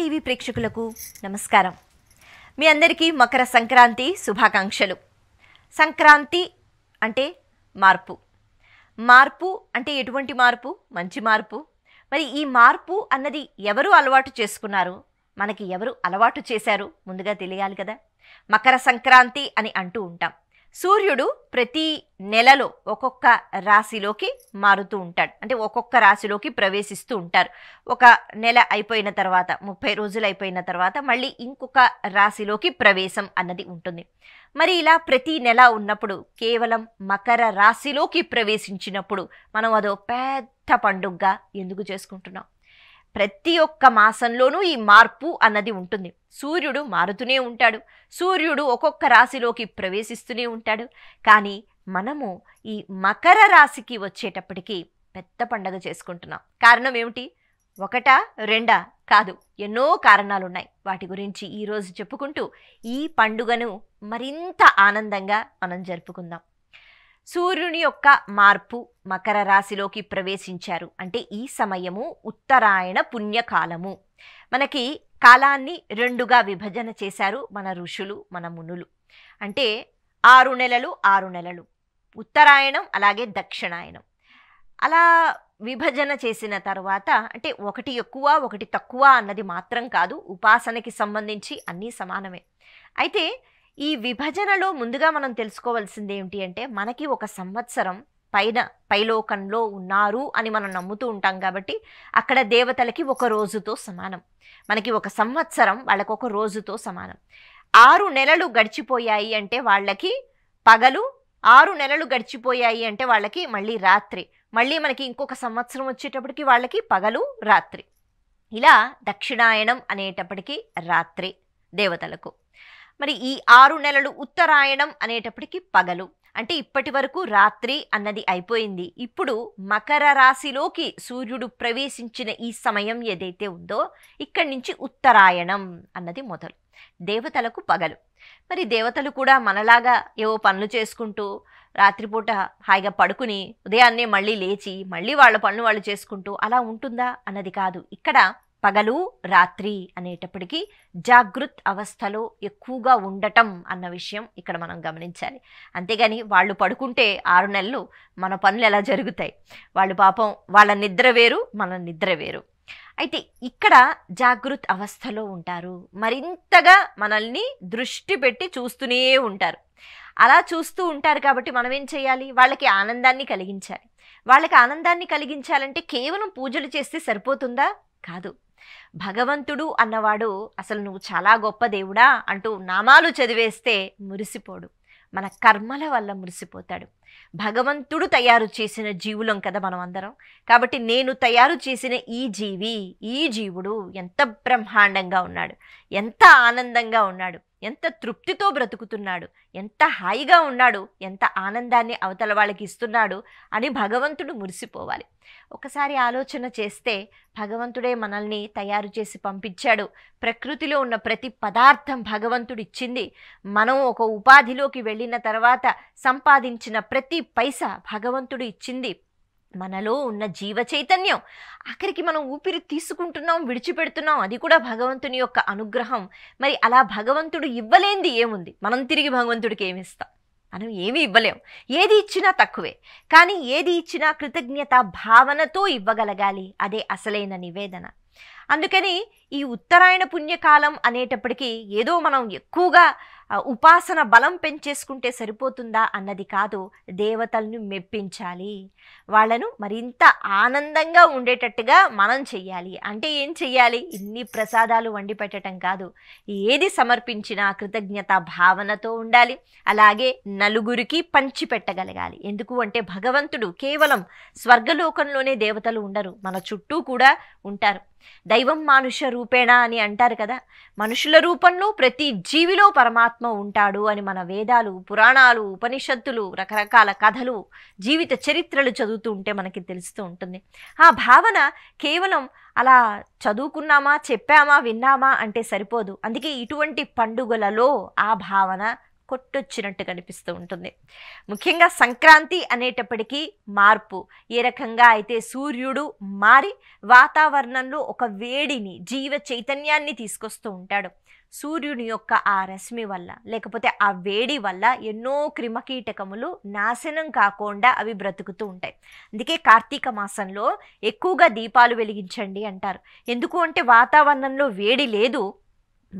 TV ప్రేక్షకులకు నమస్కారం మీ అందరికీ మకర సంక్రాంతి శుభాకాంక్షలు సంక్రాంతి అంటే మార్పు మార్పు అంటే ఎటువంటి మార్పు మంచి మార్పు మరి ఈ మార్పు అన్నది ఎవరు అలవాటు చేసుకున్నారు మనకి ఎవరు అలవాటు చేశారు ముందుగా తెలియాలి కదా మకర సంక్రాంతి అని అంటూ ఉంటాం సూర్యుడు ప్రతి నెలలో ఒక్కొక్క రాశిలోకి మారుతూ ఉంటాడు అంటే ఒక్కొక్క రాశిలోకి ప్రవేశిస్తూ ఉంటారు ఒక నెల అయిపోయిన తర్వాత ముప్పై రోజులు అయిపోయిన తర్వాత మళ్ళీ ఇంకొక రాశిలోకి ప్రవేశం అన్నది ఉంటుంది మరి ఇలా ప్రతి నెల ఉన్నప్పుడు కేవలం మకర రాశిలోకి ప్రవేశించినప్పుడు మనం అదో పెద్ద పండుగగా ఎందుకు చేసుకుంటున్నాం ప్రతి ఒక్క మాసంలోనూ ఈ మార్పు అన్నది ఉంటుంది సూర్యుడు మారుతూనే ఉంటాడు సూర్యుడు ఒక్కొక్క రాశిలోకి ప్రవేశిస్తూనే ఉంటాడు కానీ మనము ఈ మకర రాశికి వచ్చేటప్పటికి పెద్ద పండగ చేసుకుంటున్నాం కారణం ఏమిటి ఒకటా రెండా కాదు ఎన్నో కారణాలున్నాయి వాటి గురించి ఈరోజు చెప్పుకుంటూ ఈ పండుగను మరింత ఆనందంగా మనం జరుపుకుందాం సూర్యుని యొక్క మార్పు మకర రాశిలోకి ప్రవేశించారు అంటే ఈ సమయము ఉత్తరాయణ పుణ్యకాలము మనకి కాలాన్ని రెండుగా విభజన చేశారు మన ఋషులు మన మునులు అంటే ఆరు నెలలు ఆరు నెలలు ఉత్తరాయణం అలాగే దక్షిణాయనం అలా విభజన చేసిన తర్వాత అంటే ఒకటి ఎక్కువ ఒకటి తక్కువ అన్నది మాత్రం కాదు ఉపాసనకి సంబంధించి అన్నీ సమానమే అయితే ఈ విభజనలో ముందుగా మనం తెలుసుకోవాల్సింది ఏమిటి అంటే మనకి ఒక సంవత్సరం పైన పైలోకంలో ఉన్నారు అని మనం నమ్ముతూ ఉంటాం కాబట్టి అక్కడ దేవతలకి ఒక రోజుతో సమానం మనకి ఒక సంవత్సరం వాళ్ళకు ఒక రోజుతో సమానం ఆరు నెలలు గడిచిపోయాయి అంటే వాళ్ళకి పగలు ఆరు నెలలు గడిచిపోయాయి అంటే వాళ్ళకి మళ్ళీ రాత్రి మళ్ళీ మనకి ఇంకొక సంవత్సరం వచ్చేటప్పటికి వాళ్ళకి పగలు రాత్రి ఇలా దక్షిణాయనం అనేటప్పటికీ రాత్రి దేవతలకు మరి ఈ ఆరు నెలలు ఉత్తరాయణం అనేటప్పటికి పగలు అంటే ఇప్పటి వరకు రాత్రి అన్నది అయిపోయింది ఇప్పుడు మకర రాశిలోకి సూర్యుడు ప్రవేశించిన ఈ సమయం ఏదైతే ఉందో ఇక్కడి నుంచి ఉత్తరాయణం అన్నది మొదలు దేవతలకు పగలు మరి దేవతలు కూడా మనలాగా ఏవో పనులు చేసుకుంటూ రాత్రిపూట హాయిగా పడుకుని ఉదయాన్నే మళ్ళీ లేచి మళ్ళీ వాళ్ళ పనులు వాళ్ళు చేసుకుంటూ అలా ఉంటుందా అన్నది కాదు ఇక్కడ పగలు రాత్రి అనేటప్పటికీ జాగృత్ అవస్థలో ఎక్కువగా ఉండటం అన్న విషయం ఇక్కడ మనం గమనించాలి అంతేగాని వాళ్ళు పడుకుంటే ఆరు నెలలు మన పనులు ఎలా జరుగుతాయి వాళ్ళు పాపం వాళ్ళ నిద్ర వేరు మన నిద్ర వేరు అయితే ఇక్కడ జాగృత్ అవస్థలో ఉంటారు మరింతగా మనల్ని దృష్టి పెట్టి చూస్తూనే ఉంటారు అలా చూస్తూ ఉంటారు కాబట్టి మనం ఏం చేయాలి వాళ్ళకి ఆనందాన్ని కలిగించాలి వాళ్ళకి ఆనందాన్ని కలిగించాలంటే కేవలం పూజలు చేస్తే సరిపోతుందా కాదు భగవంతుడు అన్నవాడు అసలు నువ్వు చాలా గొప్ప దేవుడా అంటూ నామాలు చదివేస్తే మురిసిపోడు మన కర్మల వల్ల మురిసిపోతాడు భగవంతుడు తయారు చేసిన జీవులం కదా మనం అందరం కాబట్టి నేను తయారు చేసిన ఈ జీవి ఈ జీవుడు ఎంత బ్రహ్మాండంగా ఉన్నాడు ఎంత ఆనందంగా ఉన్నాడు ఎంత తృప్తితో బ్రతుకుతున్నాడు ఎంత హాయిగా ఉన్నాడు ఎంత ఆనందాన్ని అవతల వాళ్ళకి ఇస్తున్నాడు అని భగవంతుడు మురిసిపోవాలి ఒకసారి ఆలోచన చేస్తే భగవంతుడే మనల్ని తయారు చేసి పంపించాడు ప్రకృతిలో ఉన్న ప్రతి పదార్థం భగవంతుడు ఇచ్చింది మనం ఒక ఉపాధిలోకి వెళ్ళిన తర్వాత సంపాదించిన ప్రతి ప్రతి పైసా భగవంతుడు ఇచ్చింది మనలో ఉన్న జీవ చైతన్యం ఆఖరికి మనం ఊపిరి తీసుకుంటున్నాం విడిచిపెడుతున్నాం అది కూడా భగవంతుని యొక్క అనుగ్రహం మరి అలా భగవంతుడు ఇవ్వలేంది ఏముంది మనం తిరిగి భగవంతుడికి ఏమి ఇస్తాం మనం ఏమీ ఇవ్వలేం ఏది ఇచ్చినా తక్కువే కానీ ఏది ఇచ్చినా కృతజ్ఞత భావనతో ఇవ్వగలగాలి అదే అసలైన నివేదన అందుకని ఈ ఉత్తరాయణ పుణ్యకాలం అనేటప్పటికీ ఏదో మనం ఎక్కువగా ఉపాసన బలం పెంచేసుకుంటే సరిపోతుందా అన్నది కాదు దేవతలను మెప్పించాలి వాళ్ళను మరింత ఆనందంగా ఉండేటట్టుగా మనం చెయ్యాలి అంటే ఏం చెయ్యాలి ఇన్ని ప్రసాదాలు వండి పెట్టడం కాదు ఏది సమర్పించినా కృతజ్ఞత భావనతో ఉండాలి అలాగే నలుగురికి పంచిపెట్టగలగాలి ఎందుకు అంటే భగవంతుడు కేవలం స్వర్గలోకంలోనే దేవతలు ఉండరు మన చుట్టూ కూడా ఉంటారు దైవం మానుష్య రూపేణ అని అంటారు కదా మనుషుల రూపంలో ప్రతి జీవిలో పరమాత్మ ఉంటాడు అని మన వేదాలు పురాణాలు ఉపనిషత్తులు రకరకాల కథలు జీవిత చరిత్రలు చదువుతూ ఉంటే మనకి తెలుస్తూ ఉంటుంది ఆ భావన కేవలం అలా చదువుకున్నామా చెప్పామా విన్నామా అంటే సరిపోదు అందుకే ఇటువంటి పండుగలలో ఆ భావన కొట్టొచ్చినట్టు కనిపిస్తూ ఉంటుంది ముఖ్యంగా సంక్రాంతి అనేటప్పటికీ మార్పు ఏ రకంగా అయితే సూర్యుడు మారి వాతావరణంలో ఒక వేడిని జీవ చైతన్యాన్ని తీసుకొస్తూ ఉంటాడు సూర్యుని యొక్క ఆ రశ్మి వల్ల లేకపోతే ఆ వేడి వల్ల ఎన్నో క్రిమకీటకములు నాశనం కాకుండా అవి బ్రతుకుతూ ఉంటాయి అందుకే కార్తీక మాసంలో ఎక్కువగా దీపాలు వెలిగించండి అంటారు ఎందుకు అంటే వాతావరణంలో వేడి లేదు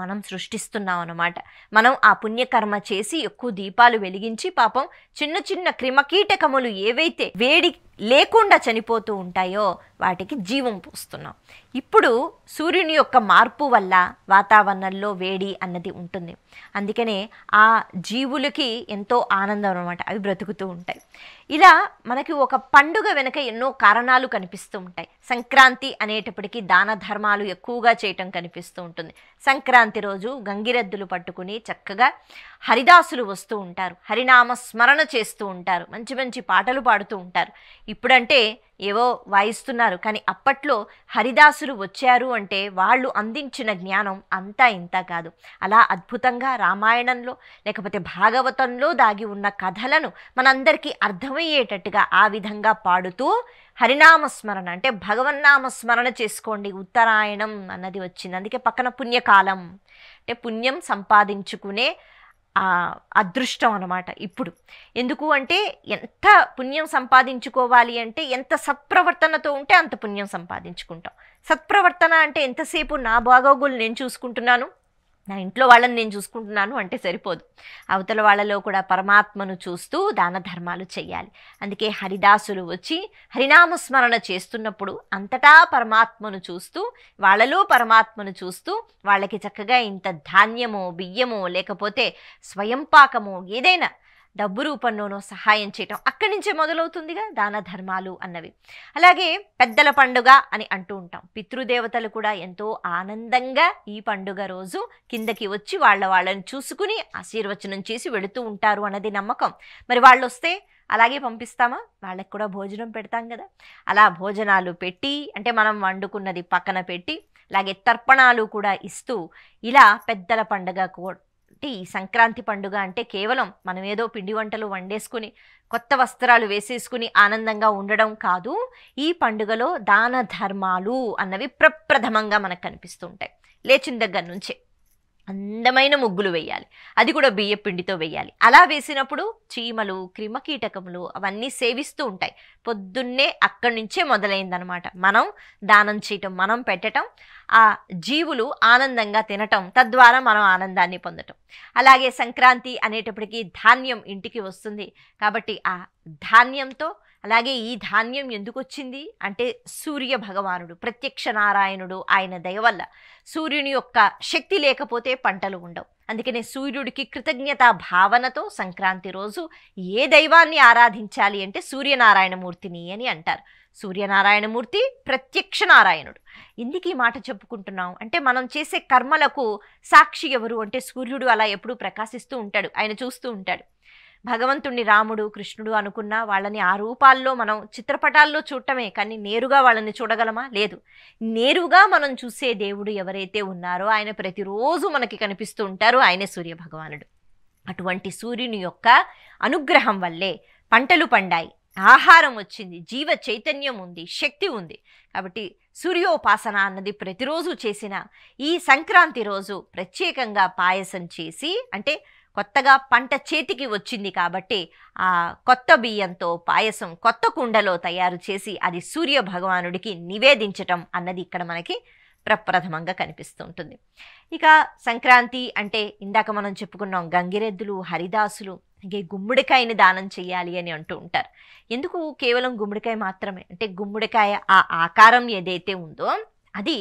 మనం సృష్టిస్తున్నాం అనమాట మనం ఆ పుణ్యకర్మ చేసి ఎక్కువ దీపాలు వెలిగించి పాపం చిన్న చిన్న క్రిమకీటకములు ఏవైతే వేడి లేకుండా చనిపోతూ ఉంటాయో వాటికి జీవం పోస్తున్నాం ఇప్పుడు సూర్యుని యొక్క మార్పు వల్ల వాతావరణంలో వేడి అన్నది ఉంటుంది అందుకనే ఆ జీవులకి ఎంతో ఆనందం అనమాట అవి బ్రతుకుతూ ఉంటాయి ఇలా మనకి ఒక పండుగ వెనుక ఎన్నో కారణాలు కనిపిస్తూ ఉంటాయి సంక్రాంతి అనేటప్పటికీ దాన ధర్మాలు ఎక్కువగా చేయటం కనిపిస్తూ ఉంటుంది సంక్రాంతి రోజు గంగిరెద్దులు పట్టుకుని చక్కగా హరిదాసులు వస్తూ ఉంటారు హరినామ స్మరణ చేస్తూ ఉంటారు మంచి మంచి పాటలు పాడుతూ ఉంటారు ఇప్పుడంటే ఏవో వాయిస్తున్నారు కానీ అప్పట్లో హరిదాసులు వచ్చారు అంటే వాళ్ళు అందించిన జ్ఞానం అంతా ఇంత కాదు అలా అద్భుతంగా రామాయణంలో లేకపోతే భాగవతంలో దాగి ఉన్న కథలను మనందరికీ అర్థమయ్యేటట్టుగా ఆ విధంగా పాడుతూ హరినామస్మరణ అంటే భగవన్నామస్మరణ చేసుకోండి ఉత్తరాయణం అన్నది వచ్చింది అందుకే పక్కన పుణ్యకాలం అంటే పుణ్యం సంపాదించుకునే అదృష్టం అనమాట ఇప్పుడు ఎందుకు అంటే ఎంత పుణ్యం సంపాదించుకోవాలి అంటే ఎంత సత్ప్రవర్తనతో ఉంటే అంత పుణ్యం సంపాదించుకుంటాం సత్ప్రవర్తన అంటే ఎంతసేపు నా బాగోగులు నేను చూసుకుంటున్నాను నా ఇంట్లో వాళ్ళని నేను చూసుకుంటున్నాను అంటే సరిపోదు అవతల వాళ్ళలో కూడా పరమాత్మను చూస్తూ దాన ధర్మాలు చేయాలి అందుకే హరిదాసులు వచ్చి హరినామస్మరణ చేస్తున్నప్పుడు అంతటా పరమాత్మను చూస్తూ వాళ్ళలో పరమాత్మను చూస్తూ వాళ్ళకి చక్కగా ఇంత ధాన్యమో బియ్యమో లేకపోతే స్వయంపాకమో ఏదైనా డబ్బు రూపంలోనో సహాయం చేయటం అక్కడి నుంచే మొదలవుతుందిగా దాన ధర్మాలు అన్నవి అలాగే పెద్దల పండుగ అని అంటూ ఉంటాం పితృదేవతలు కూడా ఎంతో ఆనందంగా ఈ పండుగ రోజు కిందకి వచ్చి వాళ్ళ వాళ్ళని చూసుకుని ఆశీర్వచనం చేసి వెళుతూ ఉంటారు అన్నది నమ్మకం మరి వాళ్ళు వస్తే అలాగే పంపిస్తామా వాళ్ళకి కూడా భోజనం పెడతాం కదా అలా భోజనాలు పెట్టి అంటే మనం వండుకున్నది పక్కన పెట్టి అలాగే తర్పణాలు కూడా ఇస్తూ ఇలా పెద్దల పండగ ఈ సంక్రాంతి పండుగ అంటే కేవలం మనం ఏదో పిండి వంటలు వండేసుకుని కొత్త వస్త్రాలు వేసేసుకుని ఆనందంగా ఉండడం కాదు ఈ పండుగలో దాన ధర్మాలు అన్నవి ప్రప్రథమంగా మనకు కనిపిస్తుంటాయి లేచిన దగ్గర నుంచే అందమైన ముగ్గులు వేయాలి అది కూడా బియ్య పిండితో వేయాలి అలా వేసినప్పుడు చీమలు క్రిమకీటకములు అవన్నీ సేవిస్తూ ఉంటాయి పొద్దున్నే అక్కడి నుంచే మొదలైందనమాట మనం దానం చేయటం మనం పెట్టడం ఆ జీవులు ఆనందంగా తినటం తద్వారా మనం ఆనందాన్ని పొందటం అలాగే సంక్రాంతి అనేటప్పటికీ ధాన్యం ఇంటికి వస్తుంది కాబట్టి ఆ ధాన్యంతో అలాగే ఈ ధాన్యం ఎందుకు వచ్చింది అంటే సూర్య భగవానుడు ప్రత్యక్ష నారాయణుడు ఆయన దయ వల్ల సూర్యుని యొక్క శక్తి లేకపోతే పంటలు ఉండవు అందుకనే సూర్యుడికి కృతజ్ఞతా భావనతో సంక్రాంతి రోజు ఏ దైవాన్ని ఆరాధించాలి అంటే సూర్యనారాయణమూర్తిని అని అంటారు సూర్యనారాయణమూర్తి ప్రత్యక్ష నారాయణుడు ఎందుకు ఈ మాట చెప్పుకుంటున్నాం అంటే మనం చేసే కర్మలకు సాక్షి ఎవరు అంటే సూర్యుడు అలా ఎప్పుడూ ప్రకాశిస్తూ ఉంటాడు ఆయన చూస్తూ ఉంటాడు భగవంతుణ్ణి రాముడు కృష్ణుడు అనుకున్న వాళ్ళని ఆ రూపాల్లో మనం చిత్రపటాల్లో చూడటమే కానీ నేరుగా వాళ్ళని చూడగలమా లేదు నేరుగా మనం చూసే దేవుడు ఎవరైతే ఉన్నారో ఆయన ప్రతిరోజు మనకి కనిపిస్తూ ఉంటారు ఆయనే సూర్య భగవానుడు అటువంటి సూర్యుని యొక్క అనుగ్రహం వల్లే పంటలు పండాయి ఆహారం వచ్చింది జీవ చైతన్యం ఉంది శక్తి ఉంది కాబట్టి సూర్యోపాసన అన్నది ప్రతిరోజు చేసిన ఈ సంక్రాంతి రోజు ప్రత్యేకంగా పాయసం చేసి అంటే కొత్తగా పంట చేతికి వచ్చింది కాబట్టి ఆ కొత్త బియ్యంతో పాయసం కొత్త కుండలో తయారు చేసి అది సూర్య భగవానుడికి నివేదించటం అన్నది ఇక్కడ మనకి ప్రప్రథమంగా కనిపిస్తుంటుంది ఇక సంక్రాంతి అంటే ఇందాక మనం చెప్పుకున్నాం గంగిరెద్దులు హరిదాసులు ఇంకే గుమ్మడికాయని దానం చేయాలి అని అంటూ ఉంటారు ఎందుకు కేవలం గుమ్మడికాయ మాత్రమే అంటే గుమ్మడికాయ ఆ ఆకారం ఏదైతే ఉందో అది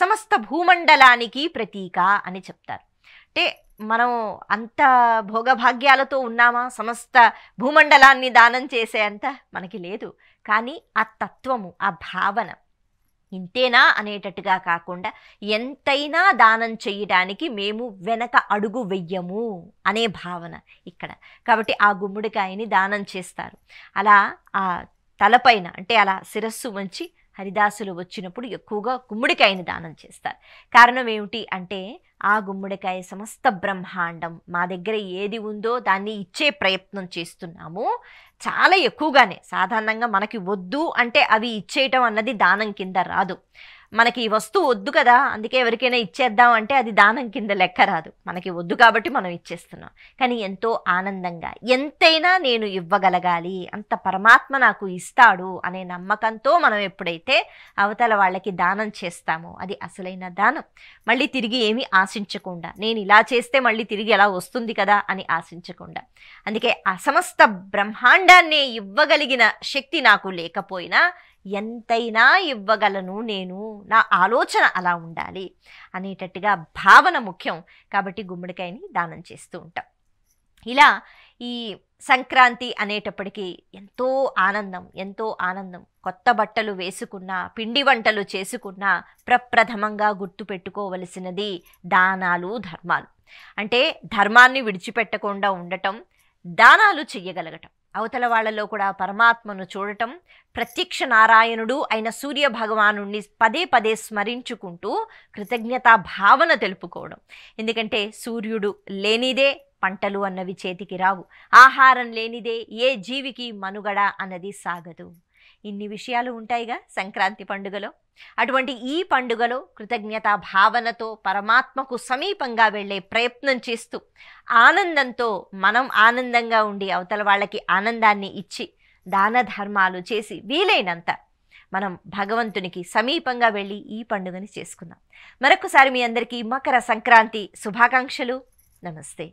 సమస్త భూమండలానికి ప్రతీక అని చెప్తారు అంటే మనం అంత భోగభాగ్యాలతో ఉన్నామా సమస్త భూమండలాన్ని దానం చేసే అంత మనకి లేదు కానీ ఆ తత్వము ఆ భావన ఇంతేనా అనేటట్టుగా కాకుండా ఎంతైనా దానం చేయడానికి మేము వెనక అడుగు వెయ్యము అనే భావన ఇక్కడ కాబట్టి ఆ గుమ్మడికాయని దానం చేస్తారు అలా ఆ తలపైన అంటే అలా శిరస్సు వంచి హరిదాసులు వచ్చినప్పుడు ఎక్కువగా గుమ్మడికాయని దానం చేస్తారు కారణం ఏమిటి అంటే ఆ గుమ్మడికాయ సమస్త బ్రహ్మాండం మా దగ్గర ఏది ఉందో దాన్ని ఇచ్చే ప్రయత్నం చేస్తున్నాము చాలా ఎక్కువగానే సాధారణంగా మనకి వద్దు అంటే అవి ఇచ్చేయటం అన్నది దానం కింద రాదు మనకి ఈ వస్తువు వద్దు కదా అందుకే ఎవరికైనా ఇచ్చేద్దాం అంటే అది దానం కింద లెక్క రాదు మనకి వద్దు కాబట్టి మనం ఇచ్చేస్తున్నాం కానీ ఎంతో ఆనందంగా ఎంతైనా నేను ఇవ్వగలగాలి అంత పరమాత్మ నాకు ఇస్తాడు అనే నమ్మకంతో మనం ఎప్పుడైతే అవతల వాళ్ళకి దానం చేస్తామో అది అసలైన దానం మళ్ళీ తిరిగి ఏమి ఆశించకుండా నేను ఇలా చేస్తే మళ్ళీ తిరిగి ఎలా వస్తుంది కదా అని ఆశించకుండా అందుకే ఆ సమస్త బ్రహ్మాండాన్ని ఇవ్వగలిగిన శక్తి నాకు లేకపోయినా ఎంతైనా ఇవ్వగలను నేను నా ఆలోచన అలా ఉండాలి అనేటట్టుగా భావన ముఖ్యం కాబట్టి గుమ్మడికాయని దానం చేస్తూ ఉంటాం ఇలా ఈ సంక్రాంతి అనేటప్పటికీ ఎంతో ఆనందం ఎంతో ఆనందం కొత్త బట్టలు వేసుకున్న పిండి వంటలు చేసుకున్న ప్రప్రథమంగా గుర్తుపెట్టుకోవలసినది దానాలు ధర్మాలు అంటే ధర్మాన్ని విడిచిపెట్టకుండా ఉండటం దానాలు చెయ్యగలగటం అవతల వాళ్ళలో కూడా పరమాత్మను చూడటం ప్రత్యక్ష నారాయణుడు అయిన సూర్య భగవాను పదే పదే స్మరించుకుంటూ కృతజ్ఞతా భావన తెలుపుకోవడం ఎందుకంటే సూర్యుడు లేనిదే పంటలు అన్నవి చేతికి రావు ఆహారం లేనిదే ఏ జీవికి మనుగడ అన్నది సాగదు ఇన్ని విషయాలు ఉంటాయిగా సంక్రాంతి పండుగలో అటువంటి ఈ పండుగలో కృతజ్ఞతా భావనతో పరమాత్మకు సమీపంగా వెళ్ళే ప్రయత్నం చేస్తూ ఆనందంతో మనం ఆనందంగా ఉండి అవతల వాళ్ళకి ఆనందాన్ని ఇచ్చి దాన ధర్మాలు చేసి వీలైనంత మనం భగవంతునికి సమీపంగా వెళ్ళి ఈ పండుగని చేసుకుందాం మరొకసారి మీ అందరికీ మకర సంక్రాంతి శుభాకాంక్షలు నమస్తే